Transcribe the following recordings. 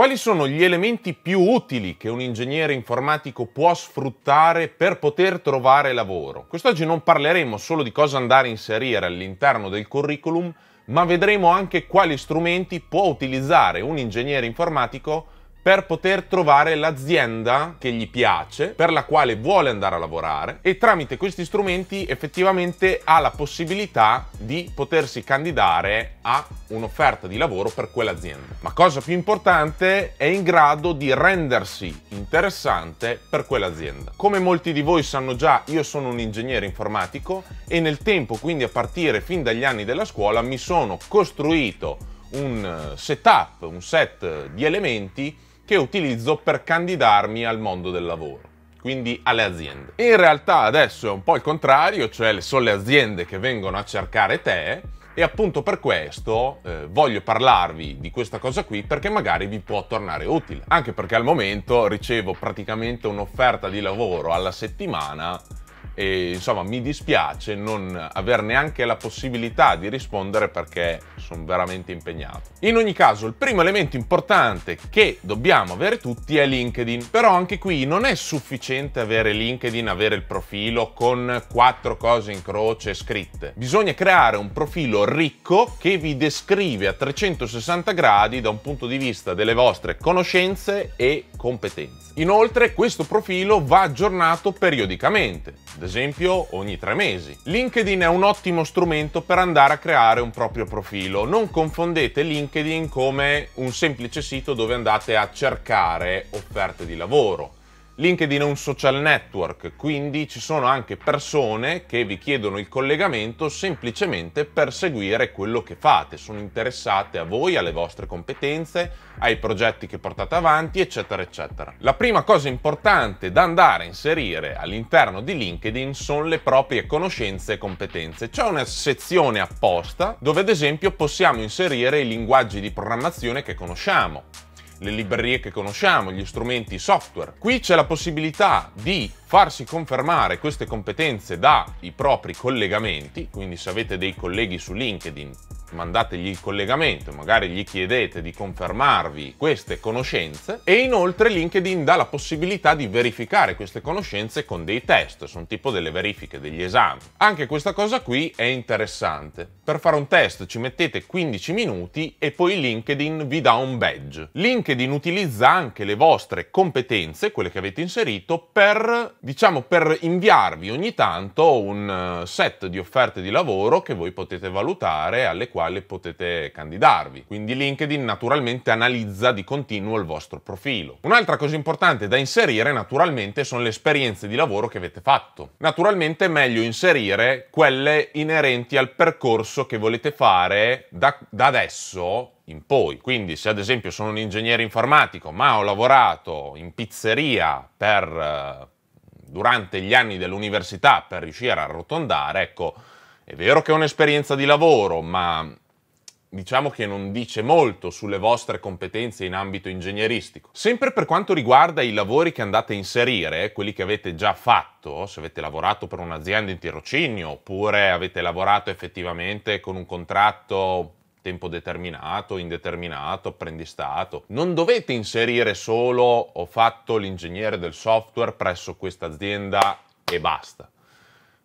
Quali sono gli elementi più utili che un ingegnere informatico può sfruttare per poter trovare lavoro? Quest'oggi non parleremo solo di cosa andare a inserire all'interno del curriculum, ma vedremo anche quali strumenti può utilizzare un ingegnere informatico per poter trovare l'azienda che gli piace, per la quale vuole andare a lavorare e tramite questi strumenti effettivamente ha la possibilità di potersi candidare a un'offerta di lavoro per quell'azienda. Ma cosa più importante è in grado di rendersi interessante per quell'azienda. Come molti di voi sanno già, io sono un ingegnere informatico e nel tempo, quindi a partire fin dagli anni della scuola, mi sono costruito un eh, setup, un set di elementi che utilizzo per candidarmi al mondo del lavoro quindi alle aziende. In realtà adesso è un po' il contrario, cioè sono le aziende che vengono a cercare te e appunto per questo eh, voglio parlarvi di questa cosa qui perché magari vi può tornare utile, anche perché al momento ricevo praticamente un'offerta di lavoro alla settimana e insomma mi dispiace non aver neanche la possibilità di rispondere perché sono veramente impegnato. In ogni caso il primo elemento importante che dobbiamo avere tutti è LinkedIn, però anche qui non è sufficiente avere LinkedIn, avere il profilo con quattro cose in croce scritte. Bisogna creare un profilo ricco che vi descrive a 360 gradi da un punto di vista delle vostre conoscenze e competenze. Inoltre questo profilo va aggiornato periodicamente, ad esempio ogni tre mesi. LinkedIn è un ottimo strumento per andare a creare un proprio profilo. Non confondete LinkedIn come un semplice sito dove andate a cercare offerte di lavoro LinkedIn è un social network, quindi ci sono anche persone che vi chiedono il collegamento semplicemente per seguire quello che fate, sono interessate a voi, alle vostre competenze, ai progetti che portate avanti, eccetera, eccetera. La prima cosa importante da andare a inserire all'interno di LinkedIn sono le proprie conoscenze e competenze. C'è una sezione apposta dove ad esempio possiamo inserire i linguaggi di programmazione che conosciamo le librerie che conosciamo, gli strumenti software. Qui c'è la possibilità di farsi confermare queste competenze dai propri collegamenti, quindi se avete dei colleghi su LinkedIn mandategli il collegamento, magari gli chiedete di confermarvi queste conoscenze e inoltre LinkedIn dà la possibilità di verificare queste conoscenze con dei test, sono tipo delle verifiche, degli esami. Anche questa cosa qui è interessante. Per fare un test ci mettete 15 minuti e poi LinkedIn vi dà un badge. LinkedIn utilizza anche le vostre competenze, quelle che avete inserito, per, diciamo, per inviarvi ogni tanto un eh, set di offerte di lavoro che voi potete valutare alle quali quale potete candidarvi. Quindi LinkedIn naturalmente analizza di continuo il vostro profilo. Un'altra cosa importante da inserire naturalmente sono le esperienze di lavoro che avete fatto. Naturalmente è meglio inserire quelle inerenti al percorso che volete fare da, da adesso in poi. Quindi se ad esempio sono un ingegnere informatico ma ho lavorato in pizzeria per, eh, durante gli anni dell'università per riuscire a arrotondare, ecco, è vero che è un'esperienza di lavoro, ma diciamo che non dice molto sulle vostre competenze in ambito ingegneristico. Sempre per quanto riguarda i lavori che andate a inserire, quelli che avete già fatto, se avete lavorato per un'azienda in tirocinio oppure avete lavorato effettivamente con un contratto tempo determinato, indeterminato, apprendistato. Non dovete inserire solo ho fatto l'ingegnere del software presso questa azienda e basta.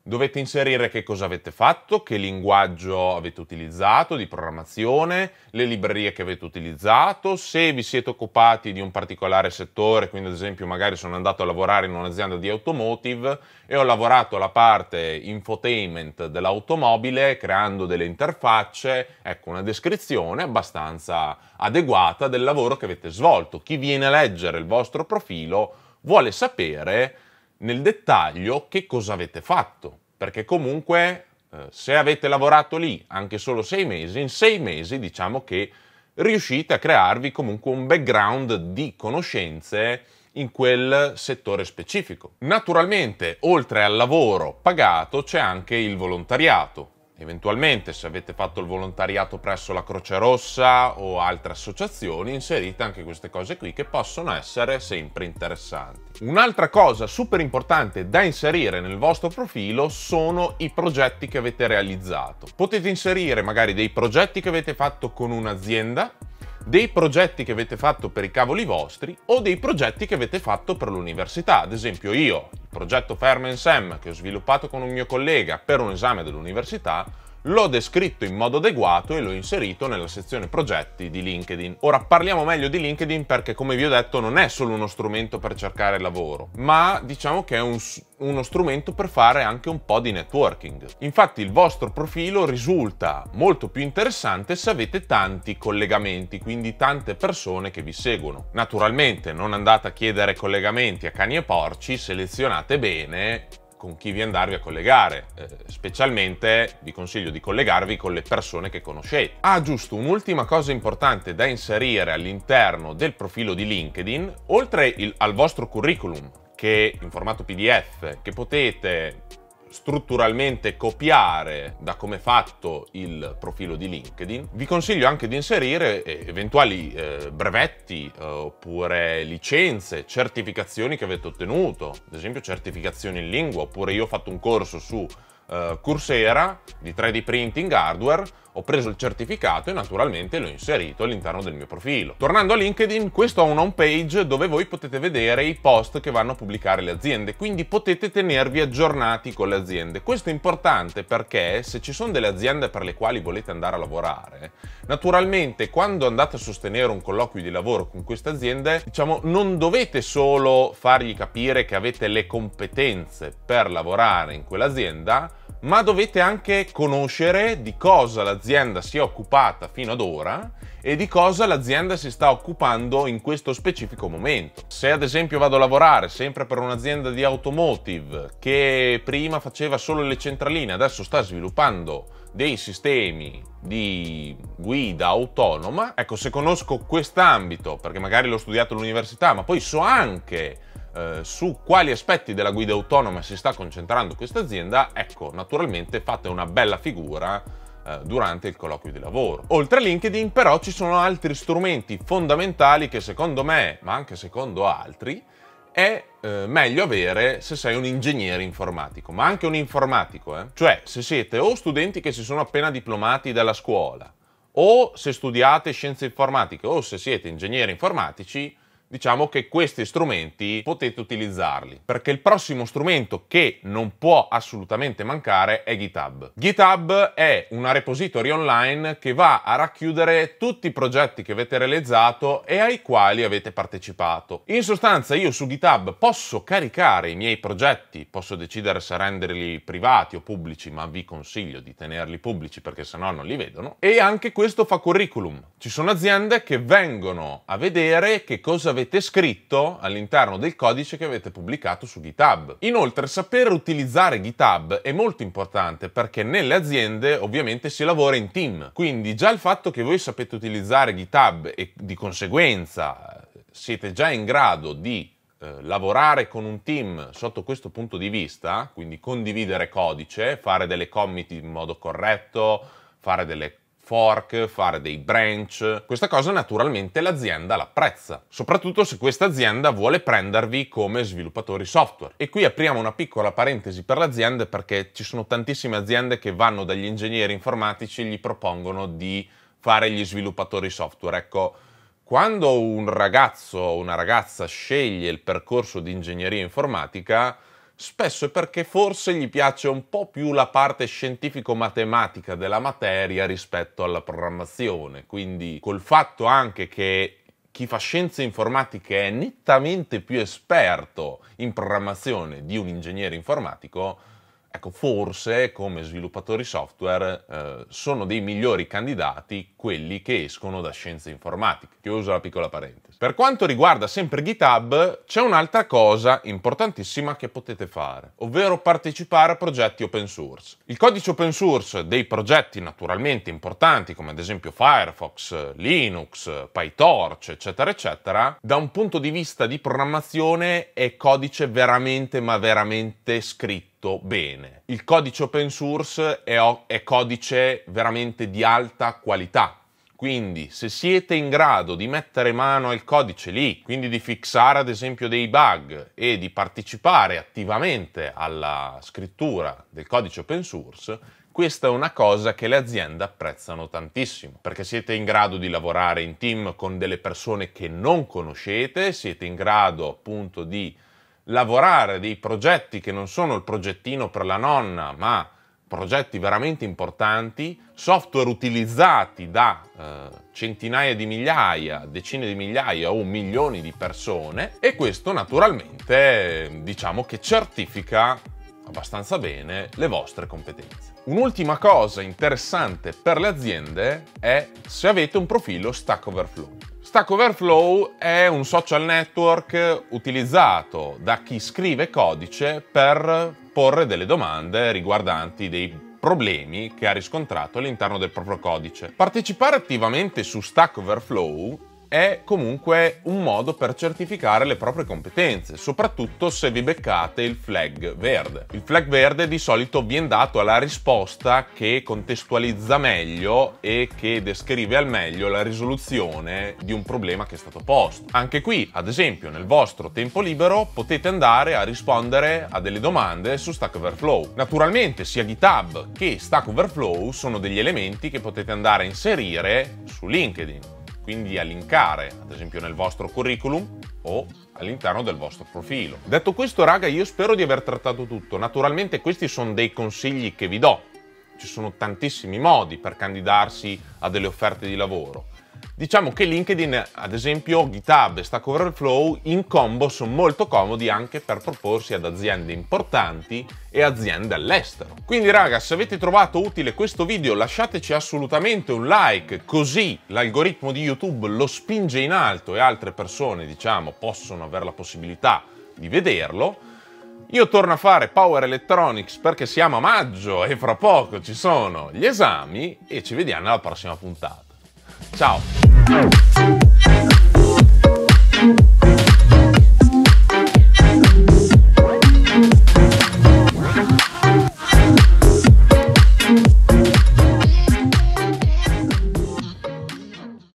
Dovete inserire che cosa avete fatto, che linguaggio avete utilizzato di programmazione, le librerie che avete utilizzato, se vi siete occupati di un particolare settore, quindi ad esempio magari sono andato a lavorare in un'azienda di automotive e ho lavorato la parte infotainment dell'automobile creando delle interfacce, ecco una descrizione abbastanza adeguata del lavoro che avete svolto. Chi viene a leggere il vostro profilo vuole sapere nel dettaglio che cosa avete fatto, perché comunque eh, se avete lavorato lì anche solo sei mesi, in sei mesi diciamo che riuscite a crearvi comunque un background di conoscenze in quel settore specifico. Naturalmente, oltre al lavoro pagato, c'è anche il volontariato. Eventualmente, se avete fatto il volontariato presso la Croce Rossa o altre associazioni, inserite anche queste cose qui che possono essere sempre interessanti. Un'altra cosa super importante da inserire nel vostro profilo sono i progetti che avete realizzato. Potete inserire magari dei progetti che avete fatto con un'azienda, dei progetti che avete fatto per i cavoli vostri o dei progetti che avete fatto per l'università. Ad esempio io progetto Fireman Sam che ho sviluppato con un mio collega per un esame dell'università, l'ho descritto in modo adeguato e l'ho inserito nella sezione progetti di LinkedIn. Ora parliamo meglio di LinkedIn perché come vi ho detto non è solo uno strumento per cercare lavoro, ma diciamo che è un, uno strumento per fare anche un po' di networking. Infatti il vostro profilo risulta molto più interessante se avete tanti collegamenti, quindi tante persone che vi seguono. Naturalmente non andate a chiedere collegamenti a cani e porci, selezionate bene con chi vi andarvi a collegare, eh, specialmente vi consiglio di collegarvi con le persone che conoscete. Ah giusto, un'ultima cosa importante da inserire all'interno del profilo di LinkedIn, oltre il, al vostro curriculum, che in formato PDF, che potete strutturalmente copiare da come è fatto il profilo di LinkedIn, vi consiglio anche di inserire eh, eventuali eh, brevetti eh, oppure licenze, certificazioni che avete ottenuto, ad esempio certificazioni in lingua, oppure io ho fatto un corso su eh, Coursera di 3D printing hardware ho preso il certificato e naturalmente l'ho inserito all'interno del mio profilo. Tornando a LinkedIn, questo ha un home page dove voi potete vedere i post che vanno a pubblicare le aziende, quindi potete tenervi aggiornati con le aziende. Questo è importante perché se ci sono delle aziende per le quali volete andare a lavorare, naturalmente quando andate a sostenere un colloquio di lavoro con queste aziende, diciamo, non dovete solo fargli capire che avete le competenze per lavorare in quell'azienda, ma dovete anche conoscere di cosa l'azienda si è occupata fino ad ora e di cosa l'azienda si sta occupando in questo specifico momento. Se ad esempio vado a lavorare sempre per un'azienda di automotive che prima faceva solo le centraline, adesso sta sviluppando dei sistemi di guida autonoma, ecco se conosco quest'ambito, perché magari l'ho studiato all'università, ma poi so anche eh, su quali aspetti della guida autonoma si sta concentrando questa azienda, ecco, naturalmente fate una bella figura eh, durante il colloquio di lavoro. Oltre a LinkedIn però ci sono altri strumenti fondamentali che secondo me, ma anche secondo altri, è eh, meglio avere se sei un ingegnere informatico, ma anche un informatico, eh? cioè se siete o studenti che si sono appena diplomati dalla scuola, o se studiate scienze informatiche, o se siete ingegneri informatici, diciamo che questi strumenti potete utilizzarli perché il prossimo strumento che non può assolutamente mancare è GitHub. GitHub è una repository online che va a racchiudere tutti i progetti che avete realizzato e ai quali avete partecipato. In sostanza io su GitHub posso caricare i miei progetti, posso decidere se renderli privati o pubblici, ma vi consiglio di tenerli pubblici perché sennò non li vedono e anche questo fa curriculum. Ci sono aziende che vengono a vedere che cosa avete avete scritto all'interno del codice che avete pubblicato su GitHub. Inoltre, saper utilizzare GitHub è molto importante perché nelle aziende ovviamente si lavora in team, quindi già il fatto che voi sapete utilizzare GitHub e di conseguenza siete già in grado di eh, lavorare con un team sotto questo punto di vista, quindi condividere codice, fare delle commit in modo corretto, fare delle fork, fare dei branch. Questa cosa naturalmente l'azienda l'apprezza, soprattutto se questa azienda vuole prendervi come sviluppatori software. E qui apriamo una piccola parentesi per l'azienda perché ci sono tantissime aziende che vanno dagli ingegneri informatici e gli propongono di fare gli sviluppatori software. Ecco, quando un ragazzo o una ragazza sceglie il percorso di ingegneria informatica, spesso è perché forse gli piace un po' più la parte scientifico-matematica della materia rispetto alla programmazione, quindi col fatto anche che chi fa scienze informatiche è nettamente più esperto in programmazione di un ingegnere informatico, Ecco, forse come sviluppatori software eh, sono dei migliori candidati quelli che escono da scienze informatiche. Chiuso la piccola parentesi. Per quanto riguarda sempre GitHub, c'è un'altra cosa importantissima che potete fare, ovvero partecipare a progetti open source. Il codice open source dei progetti naturalmente importanti, come ad esempio Firefox, Linux, PyTorch, eccetera, eccetera, da un punto di vista di programmazione è codice veramente, ma veramente scritto fatto bene. Il codice open source è, è codice veramente di alta qualità, quindi se siete in grado di mettere mano al codice lì, quindi di fixare ad esempio dei bug e di partecipare attivamente alla scrittura del codice open source, questa è una cosa che le aziende apprezzano tantissimo, perché siete in grado di lavorare in team con delle persone che non conoscete, siete in grado appunto di lavorare dei progetti che non sono il progettino per la nonna, ma progetti veramente importanti, software utilizzati da eh, centinaia di migliaia, decine di migliaia o milioni di persone e questo naturalmente diciamo che certifica abbastanza bene le vostre competenze. Un'ultima cosa interessante per le aziende è se avete un profilo Stack Overflow. Stack Overflow è un social network utilizzato da chi scrive codice per porre delle domande riguardanti dei problemi che ha riscontrato all'interno del proprio codice. Partecipare attivamente su Stack Overflow è comunque un modo per certificare le proprie competenze, soprattutto se vi beccate il flag verde. Il flag verde di solito viene dato alla risposta che contestualizza meglio e che descrive al meglio la risoluzione di un problema che è stato posto. Anche qui, ad esempio, nel vostro tempo libero potete andare a rispondere a delle domande su Stack Overflow. Naturalmente sia GitHub che Stack Overflow sono degli elementi che potete andare a inserire su LinkedIn quindi a linkare, ad esempio nel vostro curriculum o all'interno del vostro profilo. Detto questo, raga, io spero di aver trattato tutto. Naturalmente questi sono dei consigli che vi do ci sono tantissimi modi per candidarsi a delle offerte di lavoro. Diciamo che LinkedIn, ad esempio GitHub e Stack Overflow in combo sono molto comodi anche per proporsi ad aziende importanti e aziende all'estero. Quindi raga, se avete trovato utile questo video lasciateci assolutamente un like, così l'algoritmo di YouTube lo spinge in alto e altre persone, diciamo, possono avere la possibilità di vederlo io torno a fare Power Electronics perché siamo a maggio e fra poco ci sono gli esami e ci vediamo alla prossima puntata. Ciao!